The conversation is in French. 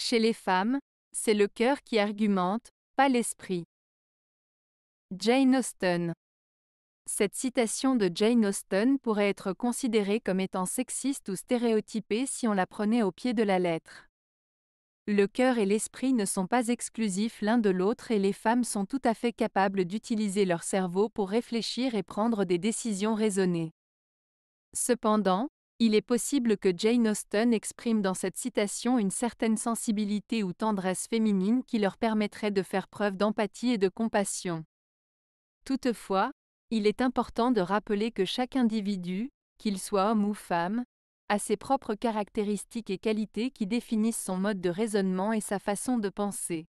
Chez les femmes, c'est le cœur qui argumente, pas l'esprit. Jane Austen Cette citation de Jane Austen pourrait être considérée comme étant sexiste ou stéréotypée si on la prenait au pied de la lettre. Le cœur et l'esprit ne sont pas exclusifs l'un de l'autre et les femmes sont tout à fait capables d'utiliser leur cerveau pour réfléchir et prendre des décisions raisonnées. Cependant, il est possible que Jane Austen exprime dans cette citation une certaine sensibilité ou tendresse féminine qui leur permettrait de faire preuve d'empathie et de compassion. Toutefois, il est important de rappeler que chaque individu, qu'il soit homme ou femme, a ses propres caractéristiques et qualités qui définissent son mode de raisonnement et sa façon de penser.